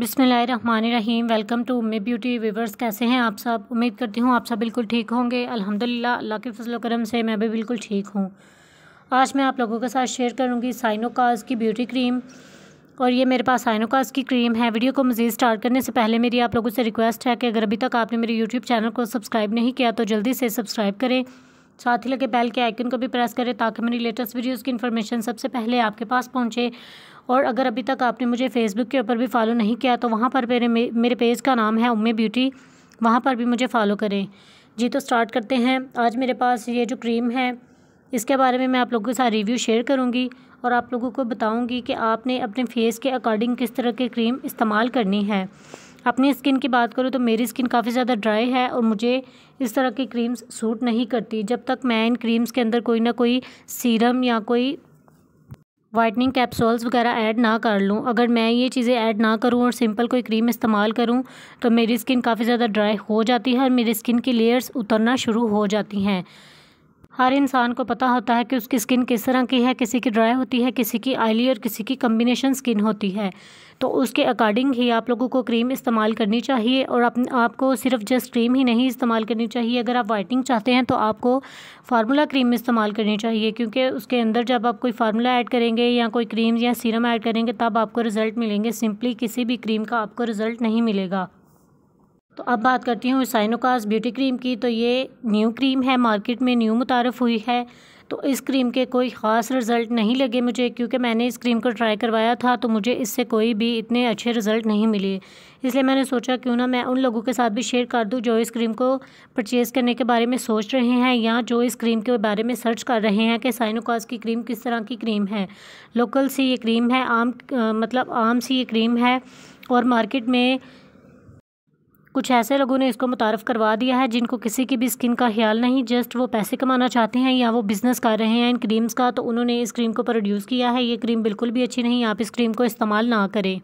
बिसमीम welcome to Umeed beauty viewers कैसे हैं आप सब उम्मीद करती हूँ आप सब बिल्कुल ठीक होंगे अल्हम्दुलिल्लाह अल्लाह के फजल करम से मैं भी बिल्कुल ठीक हूँ आज मैं आप लोगों के साथ शेयर करूँगी साइनोकाज की ब्यूटी क्रीम और ये मेरे पास साइनोकाज की क्रीम है वीडियो को मज़ीद स्टार्ट करने से पहले मेरी आप लोगों से रिक्वेस्ट है कि अगर अभी तक आपने मेरे यूट्यूब चैनल को सब्सक्राइब नहीं किया तो जल्दी से सब्सक्राइब करें साथ ही लगे बैल के आइकन को भी प्रेस करें ताकि मेरी लेटेस्ट वीडियोज़ की इन्फॉर्मेशन सबसे पहले आपके पास पहुँचे और अगर अभी तक आपने मुझे फेसबुक के ऊपर भी फॉलो नहीं किया तो वहाँ पर मेरे मेरे पेज का नाम है उम्मे ब्यूटी वहाँ पर भी मुझे फॉलो करें जी तो स्टार्ट करते हैं आज मेरे पास ये जो क्रीम है इसके बारे में मैं आप लोगों के साथ रिव्यू शेयर करूँगी और आप लोगों को बताऊँगी कि आपने अपने फेस के अकॉर्डिंग किस तरह की क्रीम इस्तेमाल करनी है अपनी स्किन की बात करूँ तो मेरी स्किन काफ़ी ज़्यादा ड्राई है और मुझे इस तरह की क्रीम्स सूट नहीं करती जब तक मैं इन क्रीम्स के अंदर कोई ना कोई सीरम या कोई वाइटनिंग कैप्सूल्स वगैरह ऐड ना कर लूँ अगर मैं ये चीज़ें ऐड ना करूँ और सिंपल कोई क्रीम इस्तेमाल करूँ तो मेरी स्किन काफ़ी ज़्यादा ड्राई हो जाती है और मेरी स्किन की लेयर्स उतरना शुरू हो जाती हैं हर इंसान को पता होता है कि उसकी स्किन किस तरह की है किसी की ड्राई होती है किसी की आयली और किसी की कम्बिनेशन स्किन होती है तो उसके अकॉर्डिंग ही आप लोगों को क्रीम इस्तेमाल करनी चाहिए और आप, आपको सिर्फ जस्ट क्रीम ही नहीं इस्तेमाल करनी चाहिए अगर आप वाइटनिंग चाहते हैं तो आपको फार्मूला क्रीम इस्तेमाल करनी चाहिए क्योंकि उसके अंदर जब आप कोई फार्मूला ऐड करेंगे या कोई क्रीम या सीरम ऐड करेंगे तब आपको रिज़ल्ट मिलेंगे सिंपली किसी भी क्रीम का आपको रिज़ल्ट नहीं मिलेगा तो अब बात करती हूँ साइनोकास ब्यूटी क्रीम की तो ये न्यू क्रीम है मार्केट में न्यू मुतारफ़ हुई है तो इस क्रीम के कोई ख़ास रिज़ल्ट नहीं लगे मुझे क्योंकि मैंने इस क्रीम को ट्राई करवाया था तो मुझे इससे कोई भी इतने अच्छे रिज़ल्ट नहीं मिले इसलिए मैंने सोचा क्यों ना मैं उन लोगों के साथ भी शेयर कर दूँ जो इस क्रीम को परचेज़ करने के बारे में सोच रहे हैं या जो इस क्रीम के बारे में सर्च कर रहे हैं कि साइनोकास की क्रीम किस तरह की क्रीम है लोकल सी ये क्रीम है आम मतलब आम सी ये क्रीम है और मार्केट में कुछ ऐसे लोगों ने इसको मुतारफ़ करवा दिया है जिनको किसी की भी स्किन का ख्याल नहीं जस्ट वो पैसे कमाना चाहते हैं या वो बिज़नेस कर रहे हैं इन क्रीम्स का तो उन्होंने इस क्रीम को प्रोड्यूस किया है ये क्रीम बिल्कुल भी अच्छी नहीं आप इस क्रीम को इस्तेमाल ना करें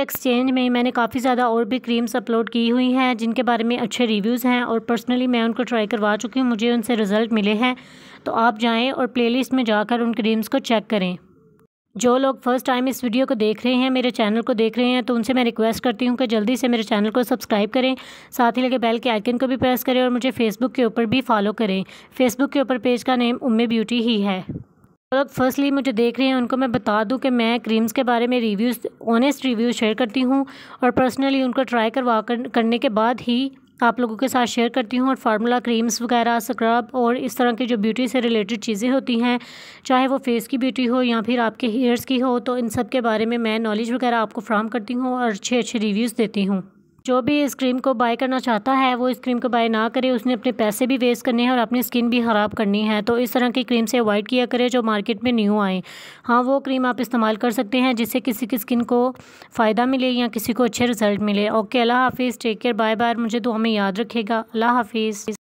एक्सचेंज में मैंने काफ़ी ज़्यादा और भी क्रीम्स अपलोड की हुई हैं जिनके बारे में अच्छे रिव्यूज़ हैं और पर्सनली मैं उनको ट्राई करवा चुकी हूँ मुझे उनसे रिज़ल्ट मिले हैं तो आप जाएँ और प्लेलिस्ट में जाकर उन क्रीम्स को चेक करें जो लोग फर्स्ट टाइम इस वीडियो को देख रहे हैं मेरे चैनल को देख रहे हैं तो उनसे मैं रिक्वेस्ट करती हूँ कि जल्दी से मेरे चैनल को सब्सक्राइब करें साथ ही लगे बेल के आइकन को भी प्रेस करें और मुझे फेसबुक के ऊपर भी फॉलो करें फेसबुक के ऊपर पेज का नेम उम्मे ब्यूटी ही है जो लोग फर्स्टली मुझे देख रहे हैं उनको मैं बता दूं कि मैं क्रीम्स के बारे में रिव्यूज़ ऑनेस्ट रिव्यूज़ शेयर करती हूँ और पर्सनली उनको ट्राई करवा कर, करने के बाद ही आप लोगों के साथ शेयर करती हूँ और फार्मूला क्रीम्स वगैरह स्क्रब और इस तरह की जो ब्यूटी से रिलेटेड चीज़ें होती हैं चाहे वो फेस की ब्यूटी हो या फिर आपके हेयर्स की हो तो इन सब के बारे में मैं नॉलेज वगैरह आपको फ्राहम करती हूँ और अच्छे अच्छे रिव्यूज़ देती हूँ जो भी इस क्रीम को बाय करना चाहता है वो इस क्रीम को बाय ना करे उसने अपने पैसे भी वेस्ट करने हैं और अपनी स्किन भी ख़राब करनी है तो इस तरह की क्रीम से अवॉइड किया करें जो मार्केट में न्यू आए हाँ वो क्रीम आप इस्तेमाल कर सकते हैं जिससे किसी की स्किन को फ़ायदा मिले या किसी को अच्छे रिजल्ट मिले ओके अल्लाह हाफिज़ टेक केयर बाय बाय मुझे दुआ तो में याद रखेगा अल्लाह हाफिज़